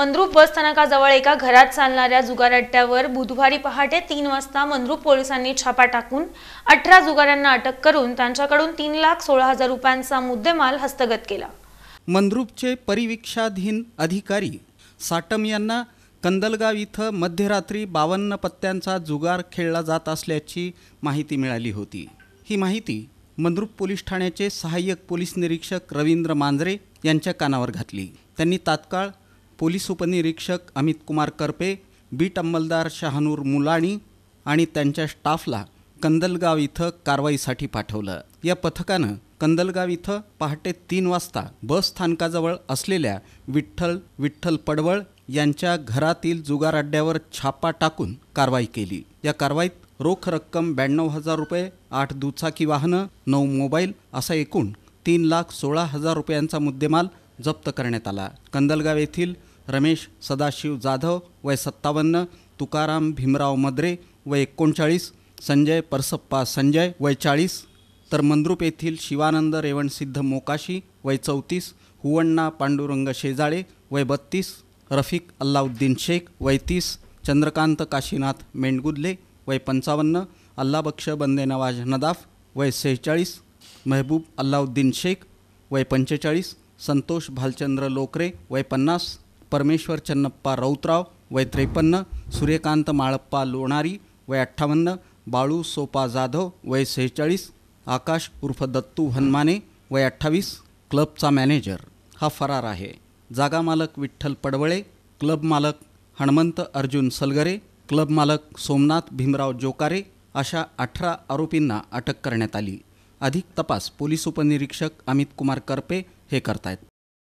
मंद्रुप बस स्थानकाजवळ एका घरात चालणाऱ्या जुगारट्ट्यावर बुधवारी पहाटे तीन वाजता मंद्रुप पोलिसांनी छापा टाकून अठरा जुगाऱ्यांना अटक करून त्यांच्याकडून तीन लाख सोळा हजार रुपयांचा मुद्देमाल हस्तगत केला मंद्रुपचे परिवीक्षाधीन अधिकारी साटम यांना कंदलगाव इथं मध्यरात्री बावन्न पत्त्यांचा जुगार खेळला जात असल्याची माहिती मिळाली होती ही माहिती मंद्रुप पोलीस ठाण्याचे सहाय्यक पोलीस निरीक्षक रवींद्र मांजरे यांच्या कानावर घातली त्यांनी तात्काळ पोलीस उपनिरीक्षक अमित कुमार करपे बीट अंमलदार शहानूर मुलाणी आणि त्यांच्या स्टाफला कंदलगाव इथं कारवाईसाठी पाठवलं या पथकानं कंदलगाव इथं पहाटे तीन वाजता बस स्थानकाजवळ असलेल्या विठ्ठल विठ्ठल पडवळ यांच्या घरातील जुगार अड्ड्यावर छापा टाकून कारवाई केली या कारवाईत रोख रक्कम ब्याण्णव हजार रुपये आठ दुचाकी वाहनं नऊ मोबाईल असा एकूण तीन लाख सोळा हजार रुपयांचा मुद्देमाल जप्त करण्यात आला कंदलगाव येथील रमेश सदाशिव जाधव वय सत्तावन्न तुकाराम भीमराव मद्रे वय एकोणचाळीस संजय परसप्पा संजय वय चाळीस तर मंद्रुप येथील शिवानंद रेवणसिद्ध मोकाशी वय चौतीस हुवण्णा पांडुरंग शेजाळे वय बत्तीस रफिक अल्लाउद्दीन शेख वय तीस चंद्रकांत काशीनाथ मेंडगुदले वय पंचावन्न अल्लाबक्ष बंदेनवाज नदाफ वय सेहेचाळीस महबूब अल्लाउद्दीन शेख वय पंचेचाळीस संतोष भालचंद्र लोकरे वय पन्नास परमेश्वर चन्नप्पा राऊतराव वय त्रेपन्न सूर्यकांत माळप्पा लोणारी वय अठ्ठावन्न बाळू सोपा जाधव वय सेहेचाळीस आकाश उर्फ दत्तू हनमाने वय अठ्ठावीस क्लबचा मॅनेजर हा फरार आहे जागा मालक विठ्ठल पडवळे क्लब मालक हणमंत अर्जुन सलगरे क्लब मालक सोमनाथ भीमराव जोकारे अशा अठरा आरोपींना अटक करण्यात आली अधिक तपास पोलीस उपनिरीक्षक अमित कुमार करपे हे करतायत